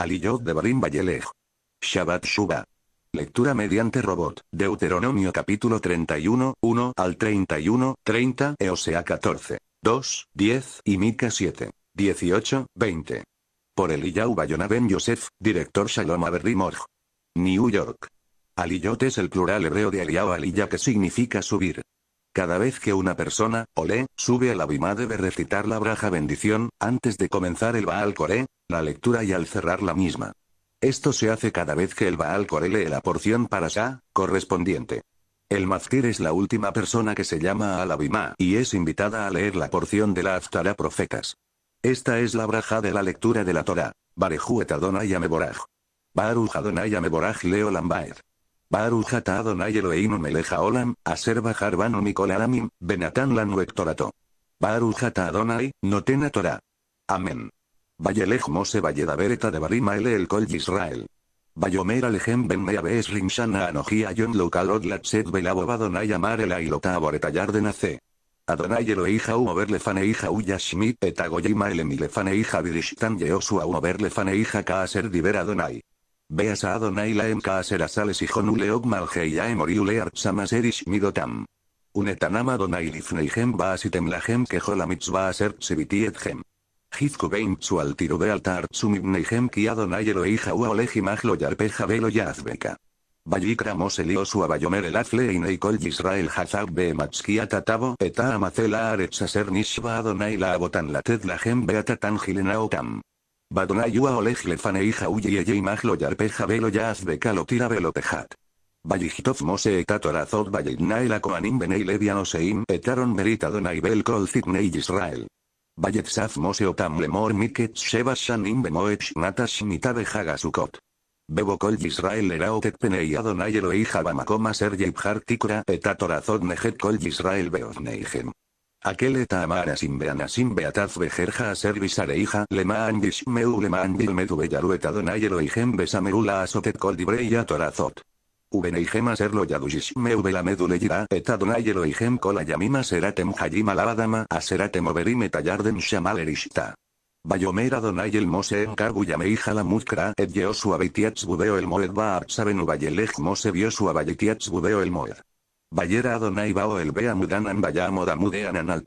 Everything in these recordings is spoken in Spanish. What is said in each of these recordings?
Aliyot de Barim Bayelej. Shabbat Shuba. Lectura mediante robot, Deuteronomio capítulo 31, 1 al 31, 30, Eosea 14, 2, 10 y Mica 7, 18, 20. Por Eliyahu Bayona Ben Yosef, director Shalom Morj. New York. Aliyot es el plural hebreo de Aliyah Aliyah que significa subir. Cada vez que una persona, Olé, sube a la Bima debe recitar la braja bendición, antes de comenzar el Baal Coré, la lectura y al cerrar la misma. Esto se hace cada vez que el Baal Core lee la porción para Sa, correspondiente. El Mazkir es la última persona que se llama al y es invitada a leer la porción de la Aftara Profetas. Esta es la braja de la lectura de la Torah. Barejuet Adonai Ameboraj. Baruch Adonai Ameboraj Leo Lambaer. Baruch Adonai Eloheinu Meleja Olam, Aser Benatan Lanu Hectorato. Ata Adonai, Amén. Vallelej Mose Valledavereta de Barima L el Col Israel. Bayomer Alejem Ben Meaves Rimshana Anojia Yon Local Odlatset Belaboba ilota Amar El Ailota Aboretallar de Nace. Adonai Elohei Hau Oberlefanei e, u Yashmit Etagoyima El a virishtan e, Yeosua Oberlefanei e, Kaaser Diver Adonai. Beas a Adonai Laem Kaaser Asales Hijonule Ogmalgeia Emoriule Arsamaserish Midotam. Unetanama Adonai Lifneihem Baasitem Lahem Kejolamitz Baaser Tzivitiethem. Hizkubein su altiru altar sumibneihem u hija jaua majlo yarpeja velo yazbeka. Vallikramos elio su abayomer el afle y e Yisrael hazab bematskia tatabo eta amacela aretsaser nishba adonai la abotan la ted la tam. beatatan gilenaotam. ua oleg lefanei jauye yeye yarpeja velo yazbeka lo tira velo tejat. Vallijitov mose etatorazot valleinael koanim benei levianoseim etaron merita donai kol zitnei Israel. Valletzav Moseotam Lemor Miket Shebashan Imbemoech Natash behagasukot. Hagasukot. Bebokol Israel Eraotet Penei Adonai Elohei Habamakoma Sergei Tikra Etatorasod Nehet Kol Yisrael Beovneihem. Aquel eta amara simbeana beanasim beataz bejerja a le hija lema bishmeu lemaan bilmedu beyaruet adonai hijem besamerula azotet kol dibreya torazot. Ubeneijem serlo yadujishme ubelamedulegira etadonayel kola yamima seratem hajima lavadama aseratem oberime shamalerishta. Bayomer Adonai el Mose en Kaguyame la Mutkra et yeosu Budeo el Moed Baar Mose Biosua Budeo el Moed. Bayera donaybao el Bea Mudanan Bayamodamudeanan al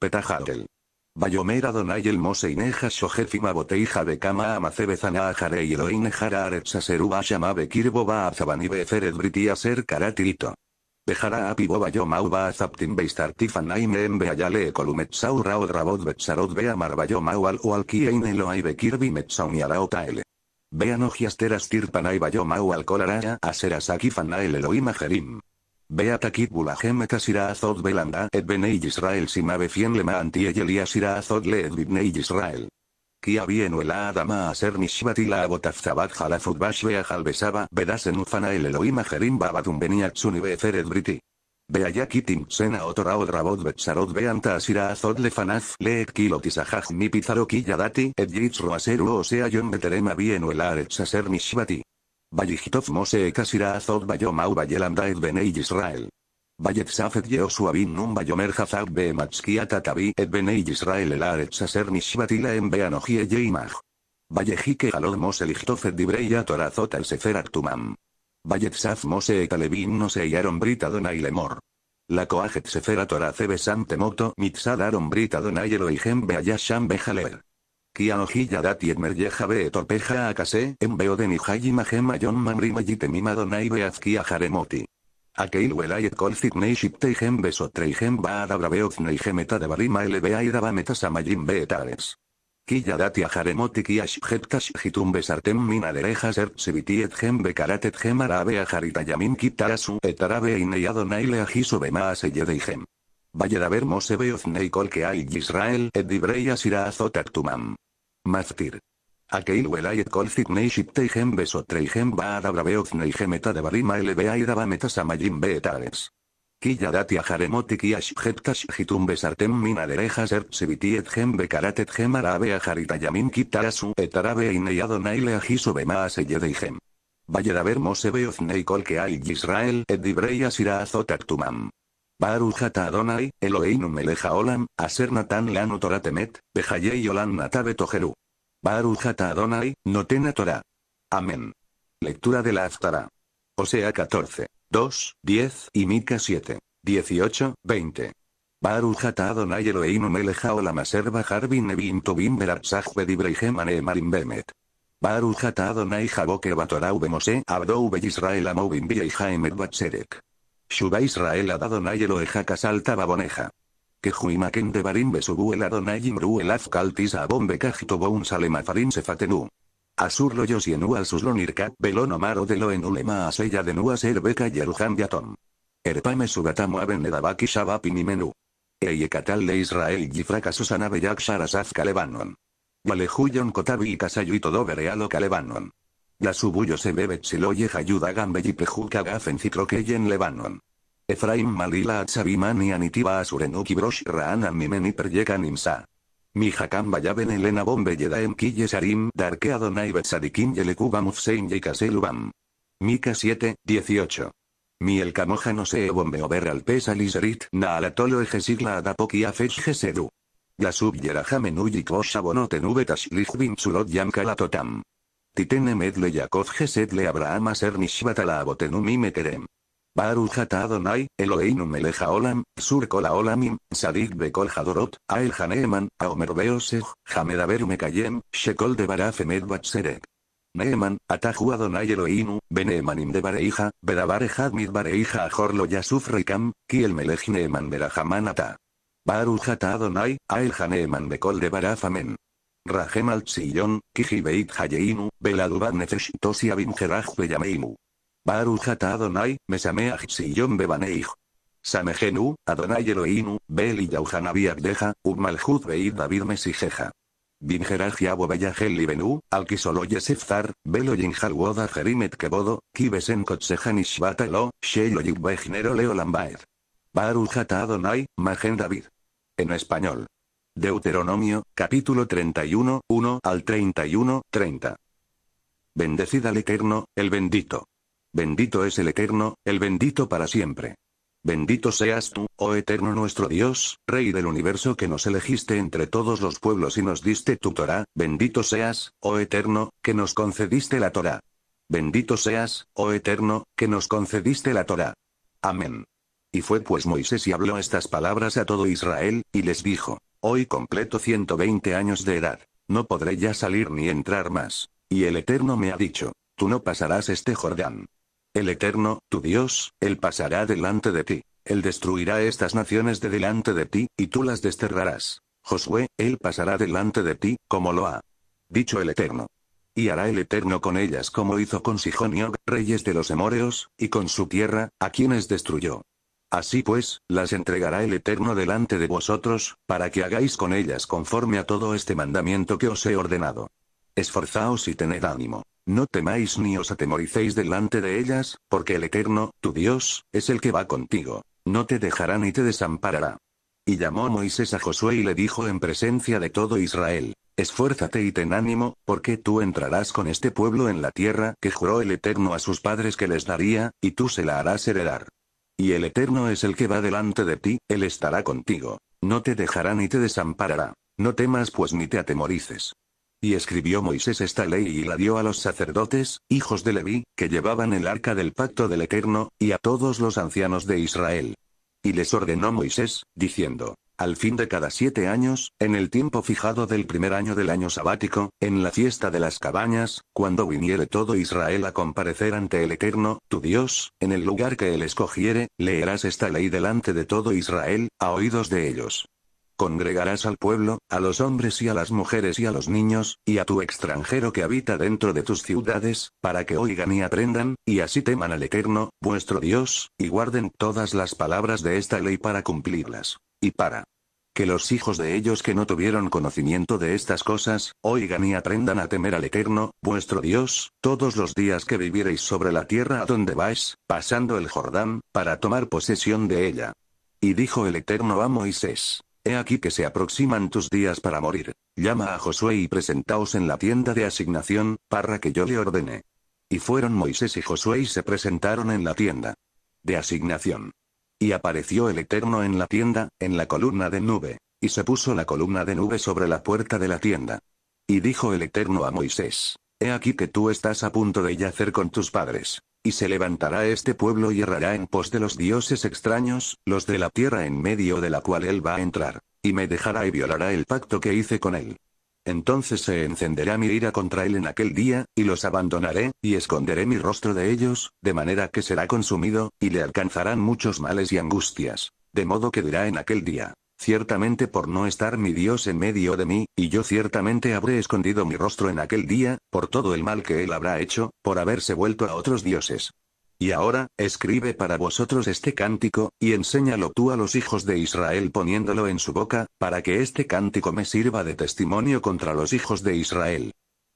Bayomera donai el INEJA Shojefima Boteija DE Amace Bezana Ajare y Eloine Jara Aretsaseruba Shama a Azabani Beferet Britia Ser Karatilito. Bejara Apiboba Yomauba Azaptin Beistartifan Aimem Beayale Columetsau Raod Rabot Betsarot Beamar Al Eloai Bekirbi Teras Tirpanai Al Kolaraya Aserasaki Fanael eloima Ve Kit bulahem et asira azot belanda et benei Israel sima fien lema eyeli asira azot le et bibnei Israel. Ki avienu el adama aser mishvati la abotafzabat halafut bashve vedasen bedasen ufana el Elohim ajerim babadum beniak sunive feret briti. kitim sena otora betzarod betzarot beanta asira azot lefanaz leet kilotisajaj mi ki yadati et yitzro aseru osea sea yon beterema bienu el a aser mishvati mose Moshe Kasira Azot Bayomau Bayelandaed Benei Israel. Safet Yehoshua bin Num Bayomer Hazab Behemachkiat tabi et Benei Israel Elaret Saser Mishvatila en em Beanohie Yeimach. Vallejike Galod Mose Lichtofet Dibreya Torazot al Sefer Artumam. Vayetzaf Mose Kalevin no se hallaron brita dona lemor. La coajet seferatora torace besante moto mitzadaron brita dona y beayasham Behaler. Kia ojilla dati meryeja be torpeja akase en em veo de jayi majema yon mamri mayite mima donai kia jaremoti. Aquel welayet kol sidney shipteijem besotreijem baada de barima lba idaba metasamayim beetares. quia dati a jaremoti kia jeptash hitum besartem min ser et sibitiet gem et gem arabe a jaritayamin kitarasu etarabe ineyado le ajiso bema veo Mose Neikol que hay Israel et divrei a azot actumam. Maftir. Akeil welayet kol fitnei shipteihem besotreihem baadabra barima etadabarim aelebea idaba metasamayim beetares. Kiyadati hitum besartem min aderejas Et bekaratet gem arabe kitarasu etarabe ineyadonai ajiso bema aseyedeihem. Valladaver mose beoznei kol que hay Israel et irá Barujata Adonai, Eloheinu Meleja Olam, Aser Natan Lanu Torah Temet, Olan Olam Natabe Tojeru. Barujata Adonai, Notena Torah. Amén. Lectura de la Aftara. Osea 14, 2, 10 y Mica 7, 18, 20. Barujata Adonai Eloheinu Meleja Olam Aser Bajar Bin Nebin Tobin Bedibreihem Anemarim Bemet. Barujata Adonai Jaboke Batorau Bemose Abdou Israel yisrael Bia y Shuba Israel Adonai Eloheja Casalta Baboneja. Kejuimaken de Barim el Adonai abombe Azkaltis Abon Bekajito salema farim Sefatenu. Asur lo yosienu al suslon irkat belon omaro de lo enulema asella de nua serbeka yerujan yatom. Erpame subatamu aben edabaki shabapini menú. Eyekatal de Israel y susana beyak sharazaz kalebanon. Valejuyon kotabi y kasayuito doverealo kalebanon. La subuyo se bebe hayuda pejuka lebanon. Efraim Malila Atsabimani Anitiba Asurenuki Brosh Raana Mimeni Perjeka Nimsa. Mi Hakam Bayaben Elena Bombe Yedaem Sarim Darke Adonai Yelekuba Yelekubam Ufsein Mika 7, 18. Mi el no se bombeo over al pesa na alatolo ejesigla adapoki fejgesedu. gesedu. La subyeraja bonote nube Betash, sulot yam kalatotam. Titene medle yakov Gesedle, abraham aser abotenum Meterem. Baruch ata Adonai, Eloheinu meleja olam, surkola olamim, sadik bekol hadorot, ael haneeman, aomer beoseg, hamedaber mekayem shekol de emed batzerek. Neeman, Ataju Adonai Eloheinu, Benemanim de Bareija, mitbareija Hadmid Bareija Ajorlo Yasuf reikam, Kiel melej Neeman Berahaman Ata. Baruch Ata Adonai, Ael Haneeman Bekol de barafamen Amen. Rahem Kiji Beit Hayeinu, Beladubad Nefesh Baruch Adonai, mesameach Sion bebaneich. Samejenu, Adonai Eloinu, Bel y Yauhanabi Abdeja, Beid David Mesijeja. Bingeraj Yabo Beyajel Libenu, Alquisolo Sefzar, Belo Woda Jerimet Kebodo, Kibesen Kotsejan lo, Sheilo Leo Lambaed. Barujata Adonai, Magen David. En español. Deuteronomio, capítulo 31, 1 al 31, 30. Bendecida al Eterno, el bendito. Bendito es el Eterno, el bendito para siempre. Bendito seas tú, oh eterno nuestro Dios, Rey del universo que nos elegiste entre todos los pueblos y nos diste tu Torá, bendito seas, oh eterno, que nos concediste la Torá. Bendito seas, oh eterno, que nos concediste la Torá. Amén. Y fue pues Moisés y habló estas palabras a todo Israel, y les dijo, Hoy completo 120 años de edad, no podré ya salir ni entrar más. Y el Eterno me ha dicho, tú no pasarás este Jordán. El Eterno, tu Dios, Él pasará delante de ti. Él destruirá estas naciones de delante de ti, y tú las desterrarás. Josué, Él pasará delante de ti, como lo ha dicho el Eterno. Y hará el Eterno con ellas como hizo con Sihon y reyes de los Emoreos, y con su tierra, a quienes destruyó. Así pues, las entregará el Eterno delante de vosotros, para que hagáis con ellas conforme a todo este mandamiento que os he ordenado. Esforzaos y tened ánimo. No temáis ni os atemoricéis delante de ellas, porque el Eterno, tu Dios, es el que va contigo. No te dejará ni te desamparará. Y llamó Moisés a Josué y le dijo en presencia de todo Israel, Esfuérzate y ten ánimo, porque tú entrarás con este pueblo en la tierra que juró el Eterno a sus padres que les daría, y tú se la harás heredar. Y el Eterno es el que va delante de ti, Él estará contigo. No te dejará ni te desamparará. No temas pues ni te atemorices. Y escribió Moisés esta ley y la dio a los sacerdotes, hijos de Leví, que llevaban el arca del pacto del Eterno, y a todos los ancianos de Israel. Y les ordenó Moisés, diciendo, al fin de cada siete años, en el tiempo fijado del primer año del año sabático, en la fiesta de las cabañas, cuando viniere todo Israel a comparecer ante el Eterno, tu Dios, en el lugar que él escogiere, leerás esta ley delante de todo Israel, a oídos de ellos. Congregarás al pueblo, a los hombres y a las mujeres y a los niños, y a tu extranjero que habita dentro de tus ciudades, para que oigan y aprendan, y así teman al Eterno, vuestro Dios, y guarden todas las palabras de esta ley para cumplirlas. Y para que los hijos de ellos que no tuvieron conocimiento de estas cosas, oigan y aprendan a temer al Eterno, vuestro Dios, todos los días que viviereis sobre la tierra a donde vais, pasando el Jordán, para tomar posesión de ella. Y dijo el Eterno a Moisés, He aquí que se aproximan tus días para morir. Llama a Josué y presentaos en la tienda de asignación, para que yo le ordene. Y fueron Moisés y Josué y se presentaron en la tienda de asignación. Y apareció el Eterno en la tienda, en la columna de nube. Y se puso la columna de nube sobre la puerta de la tienda. Y dijo el Eterno a Moisés, He aquí que tú estás a punto de yacer con tus padres. Y se levantará este pueblo y errará en pos de los dioses extraños, los de la tierra en medio de la cual él va a entrar. Y me dejará y violará el pacto que hice con él. Entonces se encenderá mi ira contra él en aquel día, y los abandonaré, y esconderé mi rostro de ellos, de manera que será consumido, y le alcanzarán muchos males y angustias. De modo que dirá en aquel día, ciertamente por no estar mi Dios en medio de mí, y yo ciertamente habré escondido mi rostro en aquel día, por todo el mal que él habrá hecho, por haberse vuelto a otros dioses. Y ahora, escribe para vosotros este cántico, y enséñalo tú a los hijos de Israel poniéndolo en su boca, para que este cántico me sirva de testimonio contra los hijos de Israel.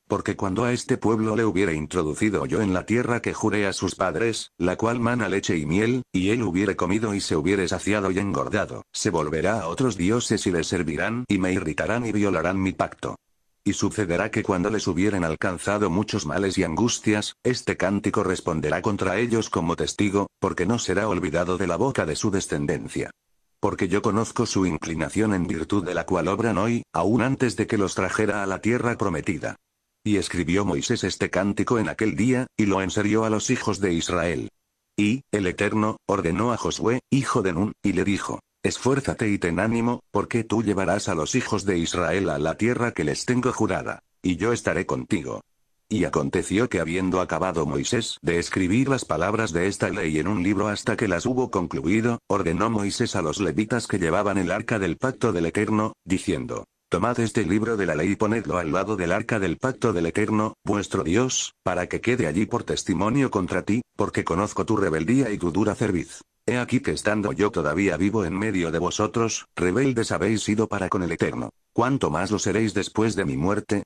Porque cuando a este pueblo le hubiera introducido yo en la tierra que juré a sus padres, la cual mana leche y miel, y él hubiere comido y se hubiere saciado y engordado, se volverá a otros dioses y le servirán y me irritarán y violarán mi pacto. Y sucederá que cuando les hubieren alcanzado muchos males y angustias, este cántico responderá contra ellos como testigo, porque no será olvidado de la boca de su descendencia. Porque yo conozco su inclinación en virtud de la cual obran hoy, aún antes de que los trajera a la tierra prometida. Y escribió Moisés este cántico en aquel día, y lo enserió a los hijos de Israel. Y, el Eterno, ordenó a Josué, hijo de Nun, y le dijo, Esfuérzate y ten ánimo, porque tú llevarás a los hijos de Israel a la tierra que les tengo jurada, y yo estaré contigo. Y aconteció que habiendo acabado Moisés de escribir las palabras de esta ley en un libro hasta que las hubo concluido, ordenó Moisés a los levitas que llevaban el arca del pacto del Eterno, diciendo, Tomad este libro de la ley y ponedlo al lado del arca del pacto del Eterno, vuestro Dios, para que quede allí por testimonio contra ti, porque conozco tu rebeldía y tu dura cerviz. He aquí que estando yo todavía vivo en medio de vosotros, rebeldes habéis sido para con el Eterno. ¿Cuánto más lo seréis después de mi muerte?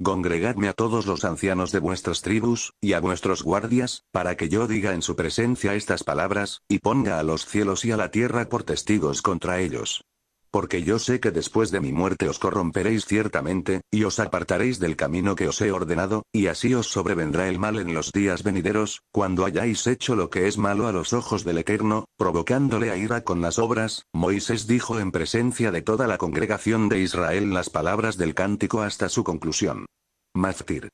Congregadme a todos los ancianos de vuestras tribus, y a vuestros guardias, para que yo diga en su presencia estas palabras, y ponga a los cielos y a la tierra por testigos contra ellos porque yo sé que después de mi muerte os corromperéis ciertamente, y os apartaréis del camino que os he ordenado, y así os sobrevendrá el mal en los días venideros, cuando hayáis hecho lo que es malo a los ojos del Eterno, provocándole a ira con las obras, Moisés dijo en presencia de toda la congregación de Israel las palabras del cántico hasta su conclusión. Maftir.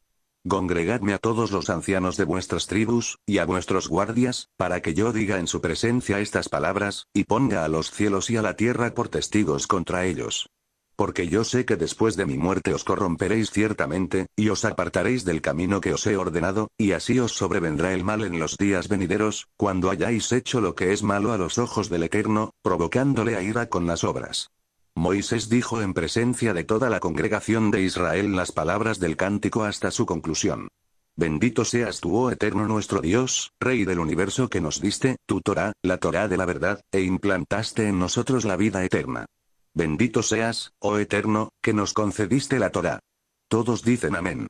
Congregadme a todos los ancianos de vuestras tribus, y a vuestros guardias, para que yo diga en su presencia estas palabras, y ponga a los cielos y a la tierra por testigos contra ellos. Porque yo sé que después de mi muerte os corromperéis ciertamente, y os apartaréis del camino que os he ordenado, y así os sobrevendrá el mal en los días venideros, cuando hayáis hecho lo que es malo a los ojos del Eterno, provocándole a ira con las obras Moisés dijo en presencia de toda la congregación de Israel las palabras del cántico hasta su conclusión. Bendito seas tú, oh eterno nuestro Dios, Rey del universo que nos diste, tu Torah, la Torah de la verdad, e implantaste en nosotros la vida eterna. Bendito seas, oh eterno, que nos concediste la Torah. Todos dicen amén.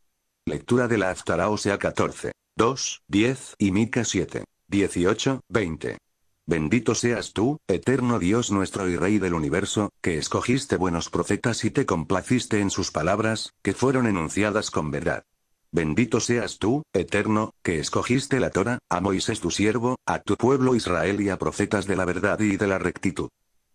Lectura de la o sea 14, 2, 10 y Mica 7, 18, 20. Bendito seas tú, eterno Dios nuestro y Rey del universo, que escogiste buenos profetas y te complaciste en sus palabras, que fueron enunciadas con verdad. Bendito seas tú, eterno, que escogiste la Torah, a Moisés tu siervo, a tu pueblo Israel y a profetas de la verdad y de la rectitud.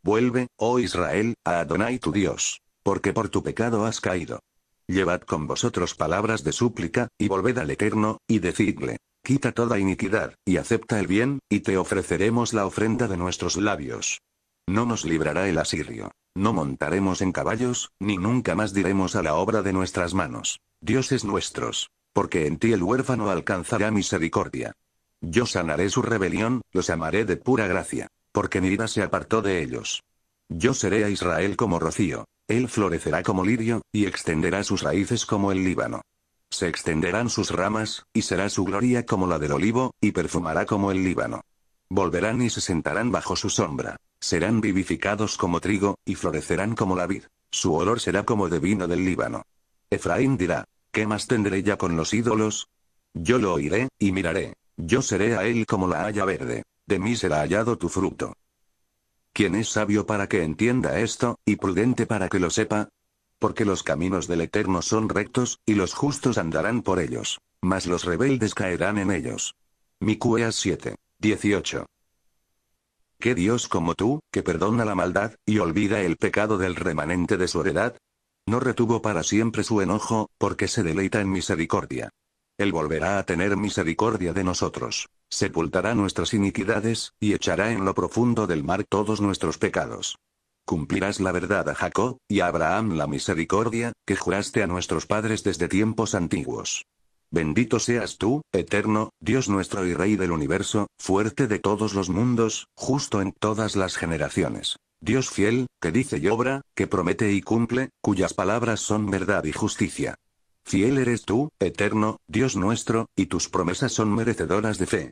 Vuelve, oh Israel, a Adonai tu Dios, porque por tu pecado has caído. Llevad con vosotros palabras de súplica, y volved al Eterno, y decidle, Quita toda iniquidad, y acepta el bien, y te ofreceremos la ofrenda de nuestros labios. No nos librará el asirio. No montaremos en caballos, ni nunca más diremos a la obra de nuestras manos. Dioses nuestros. Porque en ti el huérfano alcanzará misericordia. Yo sanaré su rebelión, los amaré de pura gracia. Porque mi vida se apartó de ellos. Yo seré a Israel como rocío. Él florecerá como lirio, y extenderá sus raíces como el Líbano. Se extenderán sus ramas, y será su gloria como la del olivo, y perfumará como el Líbano. Volverán y se sentarán bajo su sombra. Serán vivificados como trigo, y florecerán como la vid. Su olor será como de vino del Líbano. Efraín dirá, ¿qué más tendré ya con los ídolos? Yo lo oiré, y miraré. Yo seré a él como la haya verde. De mí será hallado tu fruto. Quien es sabio para que entienda esto, y prudente para que lo sepa, porque los caminos del Eterno son rectos, y los justos andarán por ellos, mas los rebeldes caerán en ellos. Micueas 7. 18. ¿Qué Dios como tú, que perdona la maldad, y olvida el pecado del remanente de su heredad? No retuvo para siempre su enojo, porque se deleita en misericordia. Él volverá a tener misericordia de nosotros, sepultará nuestras iniquidades, y echará en lo profundo del mar todos nuestros pecados. Cumplirás la verdad a Jacob, y a Abraham la misericordia, que juraste a nuestros padres desde tiempos antiguos. Bendito seas tú, eterno, Dios nuestro y Rey del universo, fuerte de todos los mundos, justo en todas las generaciones. Dios fiel, que dice y obra, que promete y cumple, cuyas palabras son verdad y justicia. Fiel eres tú, eterno, Dios nuestro, y tus promesas son merecedoras de fe.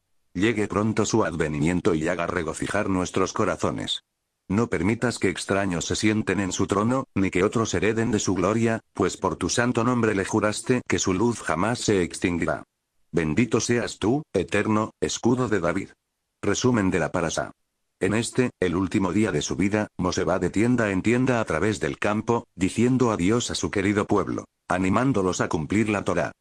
Llegue pronto su advenimiento y haga regocijar nuestros corazones. No permitas que extraños se sienten en su trono, ni que otros hereden de su gloria, pues por tu santo nombre le juraste que su luz jamás se extinguirá. Bendito seas tú, eterno, escudo de David. Resumen de la parasa. En este, el último día de su vida, Mose va de tienda en tienda a través del campo, diciendo adiós a su querido pueblo, animándolos a cumplir la Torá.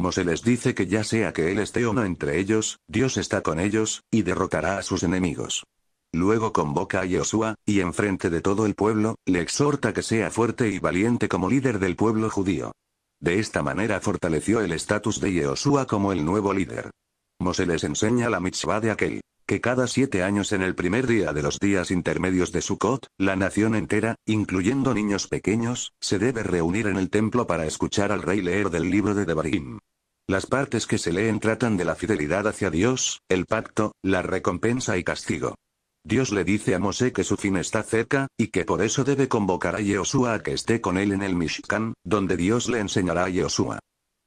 Mose les dice que ya sea que Él esté o no entre ellos, Dios está con ellos, y derrotará a sus enemigos. Luego convoca a Josué, y enfrente de todo el pueblo, le exhorta que sea fuerte y valiente como líder del pueblo judío. De esta manera fortaleció el estatus de Josué como el nuevo líder. Mose les enseña la mitzvah de aquel, que cada siete años en el primer día de los días intermedios de Sukkot, la nación entera, incluyendo niños pequeños, se debe reunir en el templo para escuchar al rey leer del libro de Devarim. Las partes que se leen tratan de la fidelidad hacia Dios, el pacto, la recompensa y castigo. Dios le dice a Mosé que su fin está cerca, y que por eso debe convocar a Yehoshua a que esté con él en el Mishkan, donde Dios le enseñará a Yehoshua.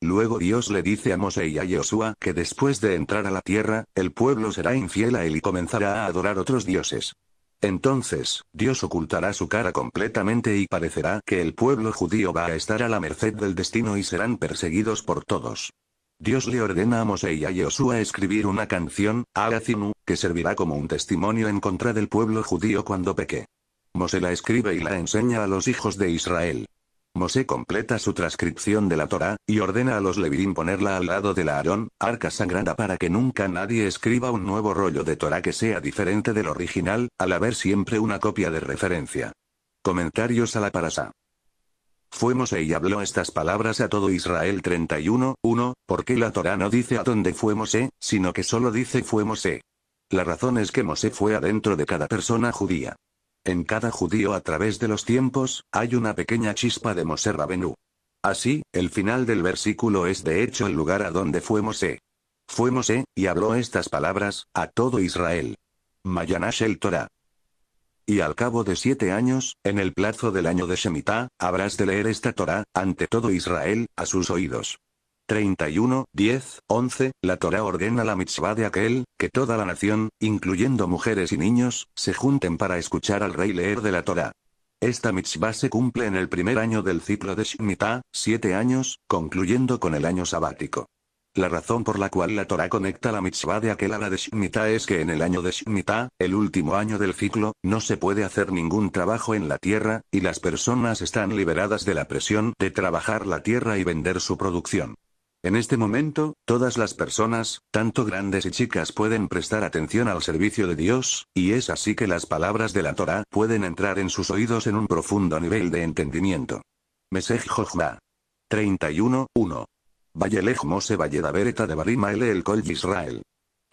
Luego Dios le dice a Mosé y a Yehoshua que después de entrar a la tierra, el pueblo será infiel a él y comenzará a adorar otros dioses. Entonces, Dios ocultará su cara completamente y parecerá que el pueblo judío va a estar a la merced del destino y serán perseguidos por todos. Dios le ordena a Mosé y a Josué escribir una canción, Azinu, que servirá como un testimonio en contra del pueblo judío cuando peque. Mosé la escribe y la enseña a los hijos de Israel. Mosé completa su transcripción de la Torá, y ordena a los Levín ponerla al lado de la Aarón, arca sagrada para que nunca nadie escriba un nuevo rollo de Torá que sea diferente del original, al haber siempre una copia de referencia. Comentarios a la parasa. Fue y habló estas palabras a todo Israel 31, 1, porque la Torá no dice a dónde fue Mosé, e-, sino que solo dice fue Mosé. E-? La razón es que Mosé fue adentro de cada persona judía. En cada judío a través de los tiempos, hay una pequeña chispa de Mosé Rabenú. Así, el final del versículo es de hecho el lugar a donde fue Mosé. E-. Fue Mosé, y habló estas palabras, a todo Israel. Mayanash el Torah. Y al cabo de siete años, en el plazo del año de Shemitah, habrás de leer esta Torah, ante todo Israel, a sus oídos. 31, 10, 11, la Torah ordena la mitzvah de aquel, que toda la nación, incluyendo mujeres y niños, se junten para escuchar al rey leer de la Torah. Esta mitzvah se cumple en el primer año del ciclo de Shemitah, siete años, concluyendo con el año sabático. La razón por la cual la Torah conecta la mitzvah de aquel a de Shmita es que en el año de Shmita, el último año del ciclo, no se puede hacer ningún trabajo en la tierra, y las personas están liberadas de la presión de trabajar la tierra y vender su producción. En este momento, todas las personas, tanto grandes y chicas, pueden prestar atención al servicio de Dios, y es así que las palabras de la Torah pueden entrar en sus oídos en un profundo nivel de entendimiento. Mesej Jochma. 31, 1. Mose de Barima el Col Israel.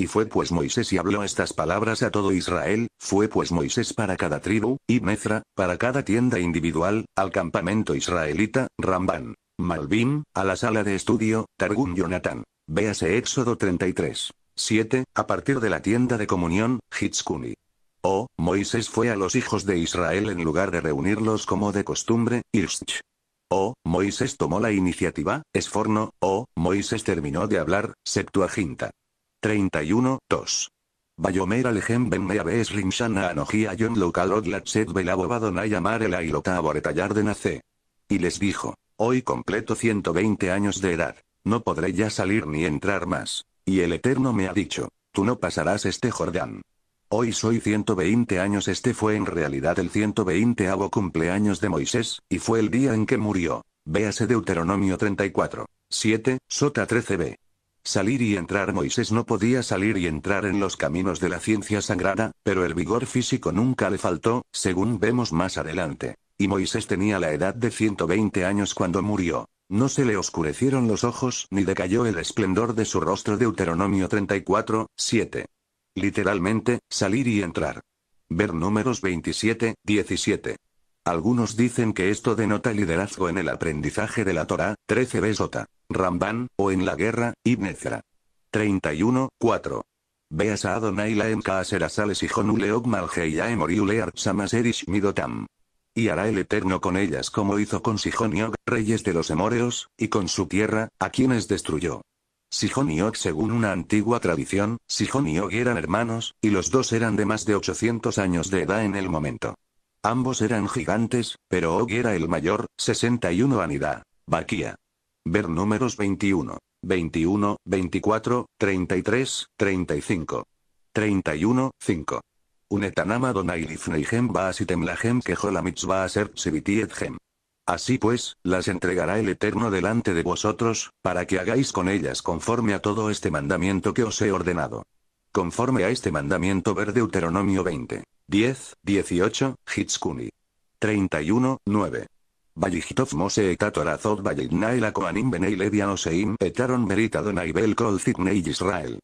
Y fue pues Moisés y habló estas palabras a todo Israel, fue pues Moisés para cada tribu, y Mezra, para cada tienda individual, al campamento israelita, Ramban, Malvim, a la sala de estudio, Targum Jonathan. Véase Éxodo 33. 7, a partir de la tienda de comunión, Hitzkuni. O, oh, Moisés fue a los hijos de Israel en lugar de reunirlos como de costumbre, Irsch. Oh, Moisés tomó la iniciativa, esforno, O Moisés terminó de hablar, Septuaginta. 31, 2. Bayomer Ben Yon y de Y les dijo, hoy completo 120 años de edad, no podré ya salir ni entrar más. Y el Eterno me ha dicho, tú no pasarás este Jordán. Hoy soy 120 años. Este fue en realidad el 120 cumpleaños de Moisés, y fue el día en que murió. Véase Deuteronomio 34. 7, Sota 13b. Salir y entrar Moisés no podía salir y entrar en los caminos de la ciencia sagrada, pero el vigor físico nunca le faltó, según vemos más adelante. Y Moisés tenía la edad de 120 años cuando murió. No se le oscurecieron los ojos ni decayó el esplendor de su rostro Deuteronomio 34, 7. Literalmente, salir y entrar. Ver números 27, 17. Algunos dicen que esto denota liderazgo en el aprendizaje de la Torah, 13 Besota, Ramban, o en la guerra, Ibn Ezra. 31, 4. Veas a Adonai laem kaaser asales y jonuleog aemori ulear samaserish midotam. Y hará el Eterno con ellas como hizo con Sijoniog, reyes de los Emoreos, y con su tierra, a quienes destruyó. Sihon y Og según una antigua tradición, Sihon y Og eran hermanos, y los dos eran de más de 800 años de edad en el momento. Ambos eran gigantes, pero Og era el mayor, 61 anidad. Baquía. Ver números 21, 21, 24, 33, 35. 31, 5. Unetanama gem baasitemlahem la mitzvah ser gem. Así pues, las entregará el Eterno delante de vosotros, para que hagáis con ellas conforme a todo este mandamiento que os he ordenado. Conforme a este mandamiento ver Deuteronomio 20. 10, 18, Hitzkuni. 31, 9. Mose etatorazot Koanim Benei oseim Etaron veritadona Donai Kol Israel.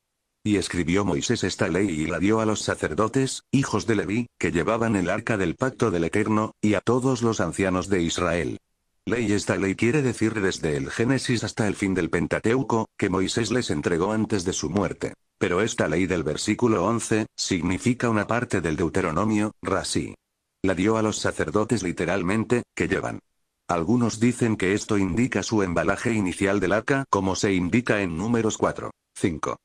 Y escribió Moisés esta ley y la dio a los sacerdotes, hijos de Leví, que llevaban el arca del pacto del Eterno, y a todos los ancianos de Israel. Ley Esta ley quiere decir desde el Génesis hasta el fin del Pentateuco, que Moisés les entregó antes de su muerte. Pero esta ley del versículo 11, significa una parte del Deuteronomio, Rasí. La dio a los sacerdotes literalmente, que llevan. Algunos dicen que esto indica su embalaje inicial del arca como se indica en números 4, 5.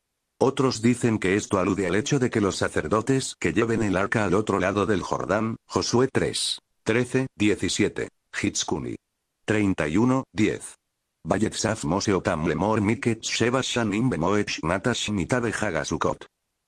Otros dicen que esto alude al hecho de que los sacerdotes que lleven el arca al otro lado del Jordán, Josué 3, 13, 17, Hitzkuni 31, 10.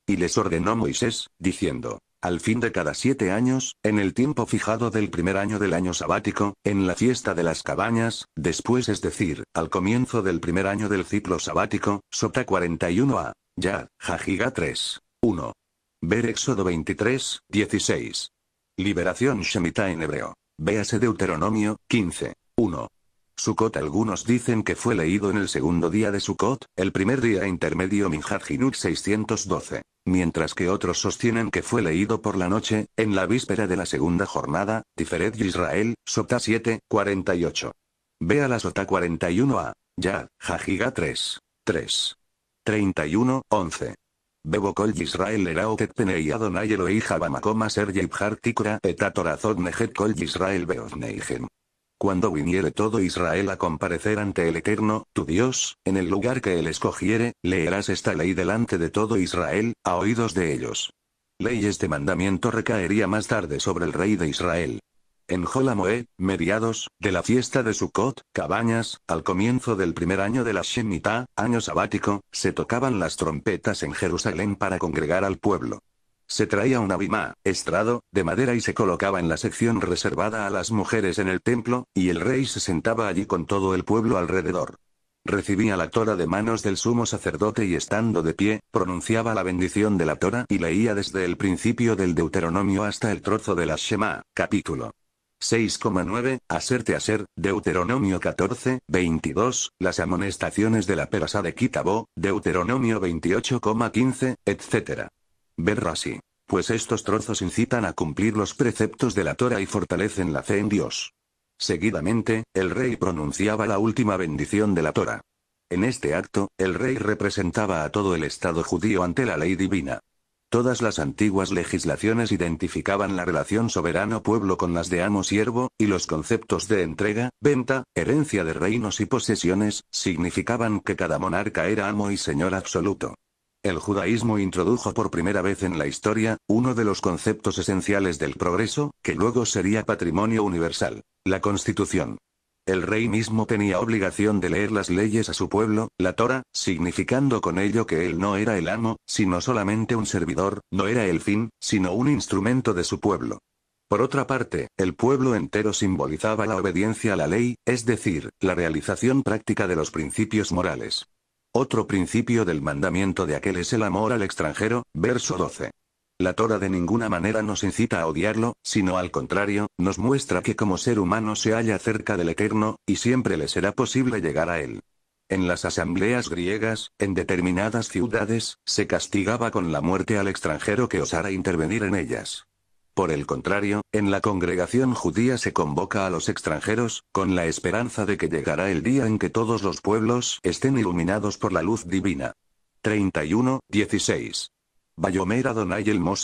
Y les ordenó Moisés, diciendo, al fin de cada siete años, en el tiempo fijado del primer año del año sabático, en la fiesta de las cabañas, después es decir, al comienzo del primer año del ciclo sabático, Sota 41a. Ya, Jajiga 3. 1. Ver Éxodo 23, 16. Liberación Shemitah en hebreo. Véase Deuteronomio, 15. 1. Sukkot Algunos dicen que fue leído en el segundo día de Sukot, el primer día intermedio Ginut 612. Mientras que otros sostienen que fue leído por la noche, en la víspera de la segunda jornada, Tiferet Yisrael, Sota 7, 48. Vea la Sota 41a. Ya, Jajiga 3. 3. 31, 11. Bebo Kol Yisrael Penei Adonai ser yibhar Eta Nehet Kol Yisrael Cuando viniere todo Israel a comparecer ante el Eterno, tu Dios, en el lugar que él escogiere, leerás esta ley delante de todo Israel, a oídos de ellos. Ley este mandamiento recaería más tarde sobre el rey de Israel en Jolamoé, mediados, de la fiesta de Sukkot, cabañas, al comienzo del primer año de la Shemitah, año sabático, se tocaban las trompetas en Jerusalén para congregar al pueblo. Se traía un abimá, estrado, de madera y se colocaba en la sección reservada a las mujeres en el templo, y el rey se sentaba allí con todo el pueblo alrededor. Recibía la tora de manos del sumo sacerdote y estando de pie, pronunciaba la bendición de la Torah y leía desde el principio del Deuteronomio hasta el trozo de la Shema, capítulo 6,9, hacerte hacer, Deuteronomio 14, 22, las amonestaciones de la perasa de Kitabó, Deuteronomio 28,15, etc. Ver así. Pues estos trozos incitan a cumplir los preceptos de la Torah y fortalecen la fe en Dios. Seguidamente, el rey pronunciaba la última bendición de la Torah. En este acto, el rey representaba a todo el Estado judío ante la ley divina. Todas las antiguas legislaciones identificaban la relación soberano-pueblo con las de amo-siervo, y los conceptos de entrega, venta, herencia de reinos y posesiones, significaban que cada monarca era amo y señor absoluto. El judaísmo introdujo por primera vez en la historia, uno de los conceptos esenciales del progreso, que luego sería patrimonio universal, la constitución. El rey mismo tenía obligación de leer las leyes a su pueblo, la Torah, significando con ello que él no era el amo, sino solamente un servidor, no era el fin, sino un instrumento de su pueblo. Por otra parte, el pueblo entero simbolizaba la obediencia a la ley, es decir, la realización práctica de los principios morales. Otro principio del mandamiento de aquel es el amor al extranjero, verso 12. La Torah de ninguna manera nos incita a odiarlo, sino al contrario, nos muestra que como ser humano se halla cerca del Eterno, y siempre le será posible llegar a él. En las asambleas griegas, en determinadas ciudades, se castigaba con la muerte al extranjero que osara intervenir en ellas. Por el contrario, en la congregación judía se convoca a los extranjeros, con la esperanza de que llegará el día en que todos los pueblos estén iluminados por la luz divina. 31:16 el y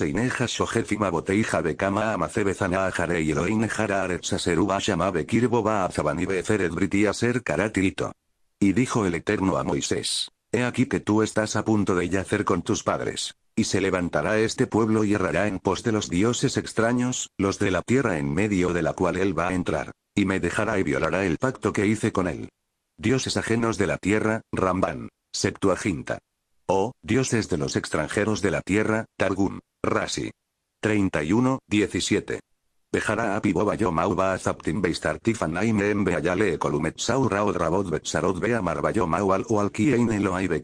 Ser Y dijo el Eterno a Moisés. He aquí que tú estás a punto de yacer con tus padres. Y se levantará este pueblo y errará en pos de los dioses extraños, los de la tierra en medio de la cual él va a entrar. Y me dejará y violará el pacto que hice con él. Dioses ajenos de la tierra, Ramban. Septuaginta. Oh, dioses de los extranjeros de la tierra, Targum. Rasi, 31, 17. Bejara boba yo mauba azaptim beistartifan aime en beayale columetsaur raod rabot betsarot bea yo mau al lo aibe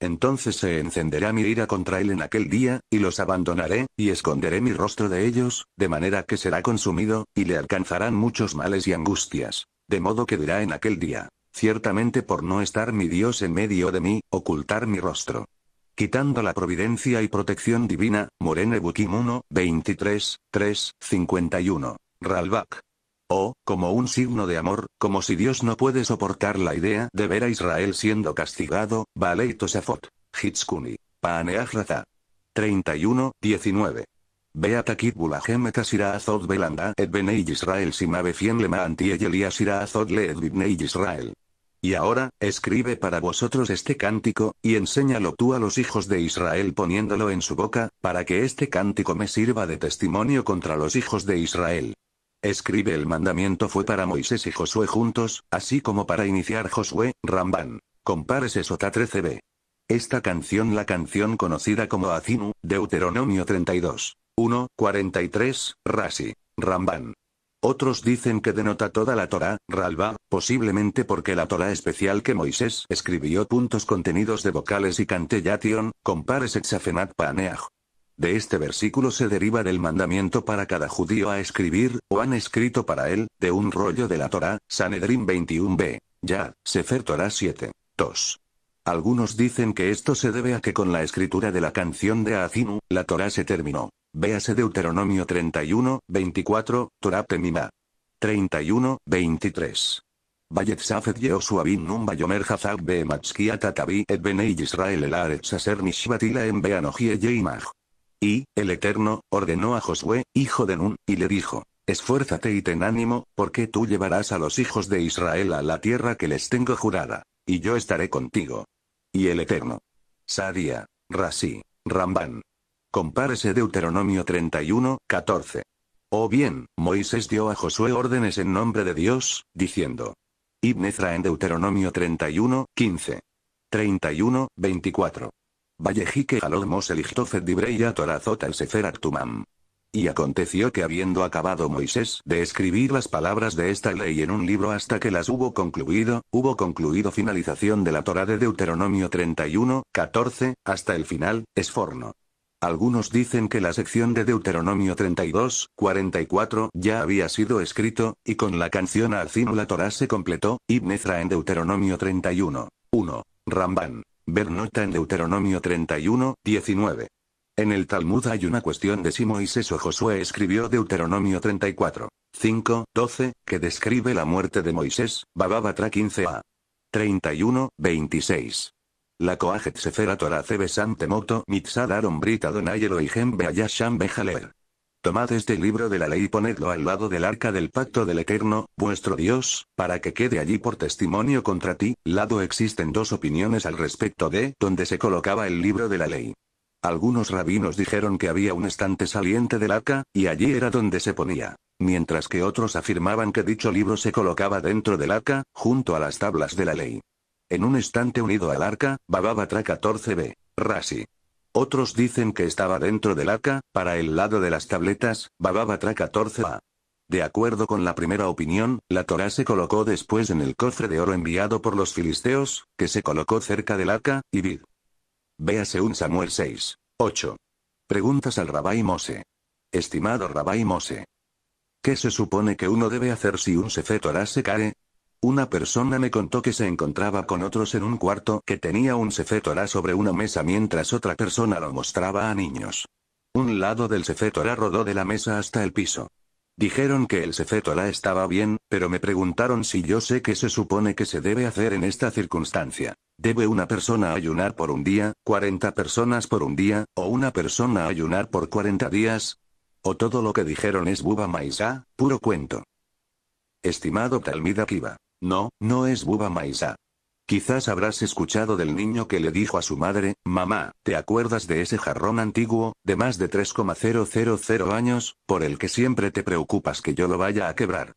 Entonces se encenderá mi ira contra él en aquel día, y los abandonaré, y esconderé mi rostro de ellos, de manera que será consumido, y le alcanzarán muchos males y angustias. De modo que dirá en aquel día, Ciertamente por no estar mi Dios en medio de mí, ocultar mi rostro. Quitando la providencia y protección divina, Morene Bukim 23, 3, 51. Ralbach. O, como un signo de amor, como si Dios no puede soportar la idea de ver a Israel siendo castigado, Baleitosafot, Hitzkuni. Paaneach 31, 19. Beata a azot belanda et benei Israel si fien lema y azot leed Israel. Y ahora, escribe para vosotros este cántico, y enséñalo tú a los hijos de Israel poniéndolo en su boca, para que este cántico me sirva de testimonio contra los hijos de Israel. Escribe el mandamiento fue para Moisés y Josué juntos, así como para iniciar Josué, Ramban. Compárese Sota 13b. Esta canción la canción conocida como Azinu, Deuteronomio 32. 1, 43, Ramban. Otros dicen que denota toda la Torah, Ralba, posiblemente porque la Torah especial que Moisés escribió puntos contenidos de vocales y cantellation, compares exafenat paneaj. De este versículo se deriva del mandamiento para cada judío a escribir, o han escrito para él, de un rollo de la Torah, Sanedrin 21b, Ya, Sefer Torah 7, 2. Algunos dicen que esto se debe a que con la escritura de la canción de Azinu, la Torah se terminó. Véase Deuteronomio 31, 24, Torah 31, 23. Em y, el Eterno, ordenó a Josué, hijo de Nun, y le dijo, Esfuérzate y ten ánimo, porque tú llevarás a los hijos de Israel a la tierra que les tengo jurada, y yo estaré contigo. Y el Eterno. Sadia. Rasi. Ramban. Compárese Deuteronomio 31, 14. O bien, Moisés dio a Josué órdenes en nombre de Dios, diciendo. Ibn en Deuteronomio 31, 15. 31, 24. Vallejique de Mosel Dibreya Torazot al Sefer actumam. Y aconteció que habiendo acabado Moisés de escribir las palabras de esta ley en un libro hasta que las hubo concluido, hubo concluido finalización de la Torá de Deuteronomio 31, 14, hasta el final, es forno. Algunos dicen que la sección de Deuteronomio 32, 44 ya había sido escrito, y con la canción fin la Torá se completó, Ibn en Deuteronomio 31, 1, Ramban, Bernota en Deuteronomio 31, 19. En el Talmud hay una cuestión de si Moisés o Josué escribió Deuteronomio 34, 5, 12, que describe la muerte de Moisés, Bababatra 15a. 31, 26. La sefera Moto Mitzad Brita y Tomad este libro de la ley y ponedlo al lado del arca del pacto del Eterno, vuestro Dios, para que quede allí por testimonio contra ti. Lado existen dos opiniones al respecto de donde se colocaba el libro de la ley. Algunos rabinos dijeron que había un estante saliente del arca, y allí era donde se ponía. Mientras que otros afirmaban que dicho libro se colocaba dentro del arca, junto a las tablas de la ley. En un estante unido al arca, Bababatra 14b. Rasi. Otros dicen que estaba dentro del arca, para el lado de las tabletas, Bababatra 14a. De acuerdo con la primera opinión, la Torá se colocó después en el cofre de oro enviado por los filisteos, que se colocó cerca del arca, y vid. Véase un Samuel 6. 8. Preguntas al y Mose. Estimado y Mose. ¿Qué se supone que uno debe hacer si un Sefer Torá se cae? Una persona me contó que se encontraba con otros en un cuarto que tenía un sefetorá sobre una mesa mientras otra persona lo mostraba a niños. Un lado del sefetorá rodó de la mesa hasta el piso. Dijeron que el sefetorá estaba bien, pero me preguntaron si yo sé qué se supone que se debe hacer en esta circunstancia. ¿Debe una persona ayunar por un día, 40 personas por un día, o una persona ayunar por 40 días? ¿O todo lo que dijeron es buba maizá, puro cuento? Estimado Talmida Kiva. No, no es Buba Maisa. Quizás habrás escuchado del niño que le dijo a su madre, mamá, ¿te acuerdas de ese jarrón antiguo, de más de 3,000 años, por el que siempre te preocupas que yo lo vaya a quebrar?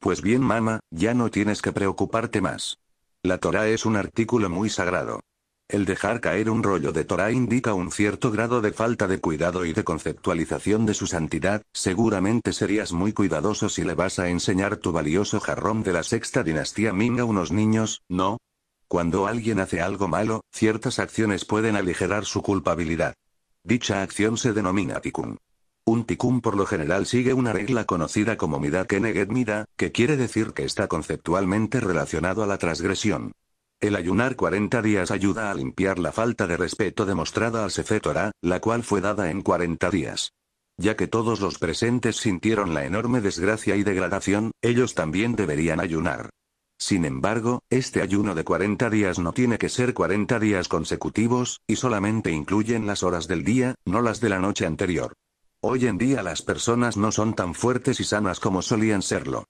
Pues bien mamá, ya no tienes que preocuparte más. La Torah es un artículo muy sagrado. El dejar caer un rollo de Torah indica un cierto grado de falta de cuidado y de conceptualización de su santidad, seguramente serías muy cuidadoso si le vas a enseñar tu valioso jarrón de la sexta dinastía Ming a unos niños, ¿no? Cuando alguien hace algo malo, ciertas acciones pueden aligerar su culpabilidad. Dicha acción se denomina tikkun. Un tikkun por lo general sigue una regla conocida como midah keneged midah, que quiere decir que está conceptualmente relacionado a la transgresión. El ayunar 40 días ayuda a limpiar la falta de respeto demostrada al Sefetorá, la cual fue dada en 40 días. Ya que todos los presentes sintieron la enorme desgracia y degradación, ellos también deberían ayunar. Sin embargo, este ayuno de 40 días no tiene que ser 40 días consecutivos, y solamente incluyen las horas del día, no las de la noche anterior. Hoy en día las personas no son tan fuertes y sanas como solían serlo.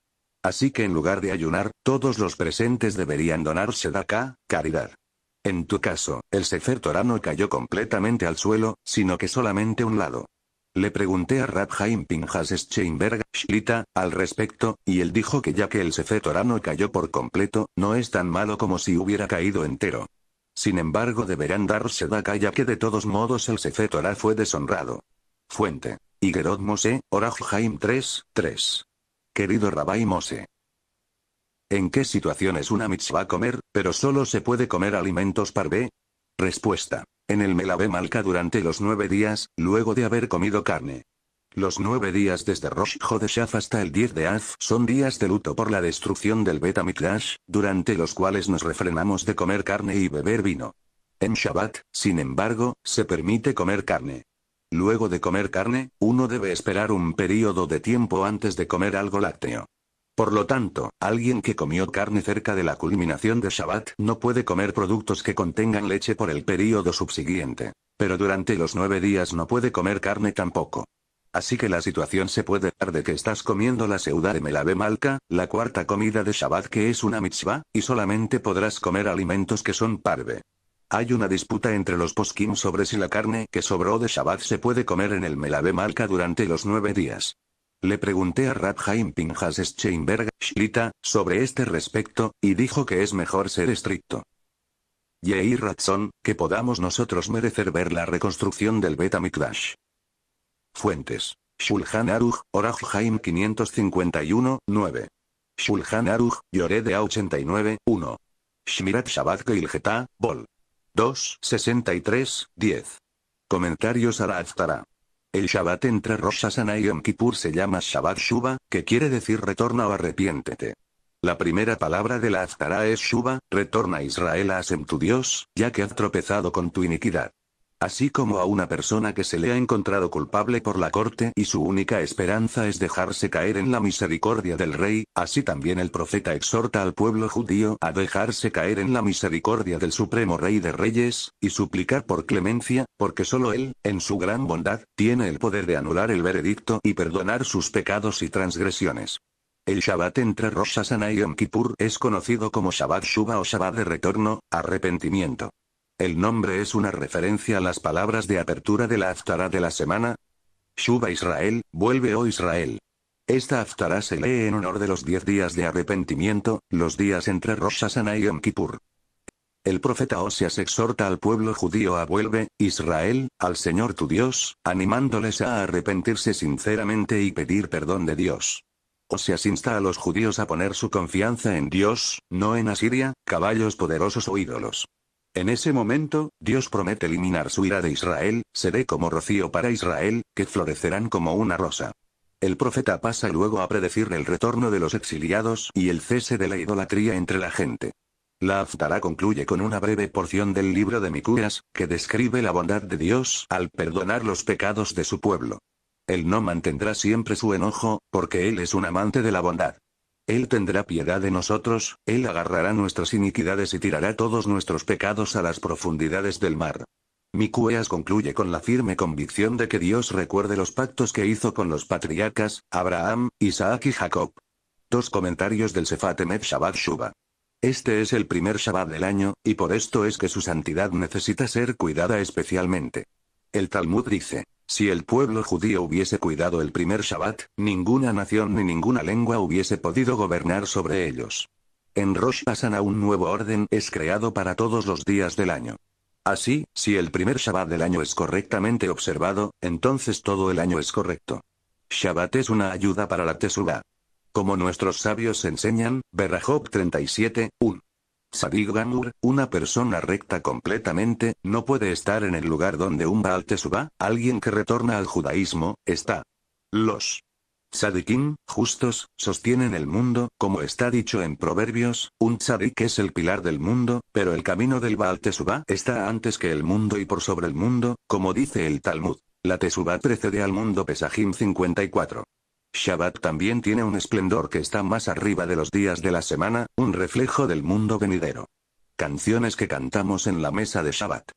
Así que en lugar de ayunar, todos los presentes deberían donarse sedaka, caridad. En tu caso, el Sefer Torah no cayó completamente al suelo, sino que solamente un lado. Le pregunté a Rabhaim Pinjas Scheinberg, Shlita, al respecto, y él dijo que ya que el Sefer Torah no cayó por completo, no es tan malo como si hubiera caído entero. Sin embargo deberán darse sedaka ya que de todos modos el Sefer Torah fue deshonrado. Fuente. Igerot Muse, Oraj 3, 3. Querido Rabbi Mose. ¿En qué situación es una mitzvah comer, pero solo se puede comer alimentos B? Respuesta. En el Melabé Malca durante los nueve días, luego de haber comido carne. Los nueve días desde Rosh Hodeshaf hasta el 10 de Az son días de luto por la destrucción del Hamikdash, durante los cuales nos refrenamos de comer carne y beber vino. En Shabbat, sin embargo, se permite comer carne. Luego de comer carne, uno debe esperar un período de tiempo antes de comer algo lácteo. Por lo tanto, alguien que comió carne cerca de la culminación de Shabbat no puede comer productos que contengan leche por el período subsiguiente. Pero durante los nueve días no puede comer carne tampoco. Así que la situación se puede dar de que estás comiendo la seuda de la cuarta comida de Shabbat que es una mitzvah, y solamente podrás comer alimentos que son parve. Hay una disputa entre los poskim sobre si la carne que sobró de Shabbat se puede comer en el Melave durante los nueve días. Le pregunté a Rabhaim Pinjas Scheinberg, Shlita, sobre este respecto, y dijo que es mejor ser estricto. Yei Ratzon, que podamos nosotros merecer ver la reconstrucción del Betamikdash. Fuentes. Shulhan Aruch, Oraj Haim 551, 9. Shulhan Aruch, Yoredea 89, 1. Shmirat Shabbat Keilgeta, Vol. 2, 63, 10. Comentarios la Aftara. El Shabbat entre Rosh y Yom Kippur se llama Shabbat Shuba, que quiere decir retorna o arrepiéntete. La primera palabra de la Aftara es Shuba, retorna Israel a Hashem tu Dios, ya que has tropezado con tu iniquidad así como a una persona que se le ha encontrado culpable por la corte y su única esperanza es dejarse caer en la misericordia del rey, así también el profeta exhorta al pueblo judío a dejarse caer en la misericordia del supremo rey de reyes, y suplicar por clemencia, porque solo él, en su gran bondad, tiene el poder de anular el veredicto y perdonar sus pecados y transgresiones. El Shabbat entre Rosh y Yom Kippur es conocido como Shabbat Shuba o Shabbat de retorno, arrepentimiento. El nombre es una referencia a las palabras de apertura de la Haftará de la semana. Shuba Israel, vuelve oh Israel. Esta Haftará se lee en honor de los diez días de arrepentimiento, los días entre Rosh Hashanah y Yom Kippur. El profeta Oseas exhorta al pueblo judío a vuelve, Israel, al Señor tu Dios, animándoles a arrepentirse sinceramente y pedir perdón de Dios. Oseas insta a los judíos a poner su confianza en Dios, no en Asiria, caballos poderosos o ídolos. En ese momento, Dios promete eliminar su ira de Israel, seré como rocío para Israel, que florecerán como una rosa. El profeta pasa luego a predecir el retorno de los exiliados y el cese de la idolatría entre la gente. La Aftara concluye con una breve porción del libro de Micuras, que describe la bondad de Dios al perdonar los pecados de su pueblo. Él no mantendrá siempre su enojo, porque Él es un amante de la bondad. Él tendrá piedad de nosotros, Él agarrará nuestras iniquidades y tirará todos nuestros pecados a las profundidades del mar. Micueas concluye con la firme convicción de que Dios recuerde los pactos que hizo con los patriarcas, Abraham, Isaac y Jacob. Dos comentarios del Sefatemet Shabbat Shuba. Este es el primer Shabbat del año, y por esto es que su santidad necesita ser cuidada especialmente. El Talmud dice. Si el pueblo judío hubiese cuidado el primer Shabbat, ninguna nación ni ninguna lengua hubiese podido gobernar sobre ellos. En Rosh Hashanah un nuevo orden es creado para todos los días del año. Así, si el primer Shabbat del año es correctamente observado, entonces todo el año es correcto. Shabbat es una ayuda para la tesura. Como nuestros sabios enseñan, Berajot 37, 1. Sadik Gamur, una persona recta completamente, no puede estar en el lugar donde un Baal Tesubá, alguien que retorna al judaísmo, está. Los Sadikim, justos, sostienen el mundo, como está dicho en Proverbios, un Tzadik es el pilar del mundo, pero el camino del Baal Tesubá está antes que el mundo y por sobre el mundo, como dice el Talmud. La Tesubá precede al mundo Pesajim 54. Shabbat también tiene un esplendor que está más arriba de los días de la semana, un reflejo del mundo venidero. Canciones que cantamos en la mesa de Shabbat.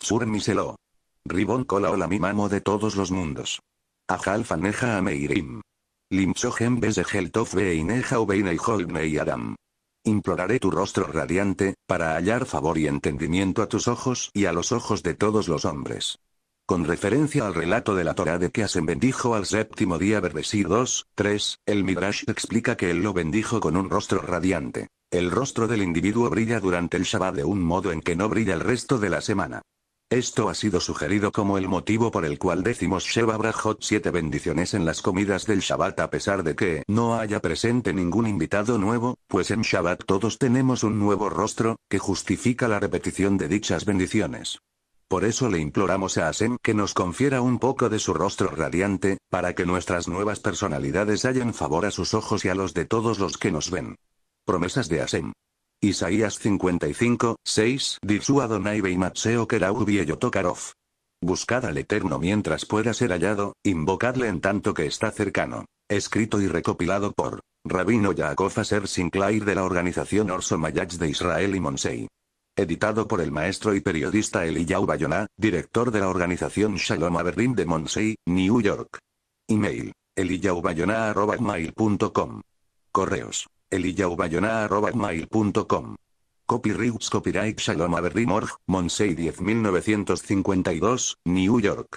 Sur Miselo. Ribon Kola Ola mi de todos los mundos. Ajal Faneja Ameirim. Limsohem Bezegel veineja Beineja Ubeine y Adam. Imploraré tu rostro radiante, para hallar favor y entendimiento a tus ojos y a los ojos de todos los hombres con referencia al relato de la Torá de que Asen bendijo al séptimo día Bereshit 2, 3, el Midrash explica que él lo bendijo con un rostro radiante. El rostro del individuo brilla durante el Shabbat de un modo en que no brilla el resto de la semana. Esto ha sido sugerido como el motivo por el cual decimos Sheva Brajot siete bendiciones en las comidas del Shabbat a pesar de que no haya presente ningún invitado nuevo, pues en Shabbat todos tenemos un nuevo rostro, que justifica la repetición de dichas bendiciones. Por eso le imploramos a Asem que nos confiera un poco de su rostro radiante, para que nuestras nuevas personalidades hayan favor a sus ojos y a los de todos los que nos ven. Promesas de Asem. Isaías 55, 6 Dizu Adonai Beimatseo Keraubi Yotokarov. Buscad al Eterno mientras pueda ser hallado, invocadle en tanto que está cercano. Escrito y recopilado por Rabino Yaakov Aser Sinclair de la organización Orso Mayach de Israel y Monsei. Editado por el maestro y periodista Eliyahu Bayona, director de la organización Shalom Aberdeen de Monsey, New York. Email. eliyahubayona.com. Correos. eliyahubayona.com. Copyrights Copyright Shalom Aberdeen Org, Monsey 10952, New York.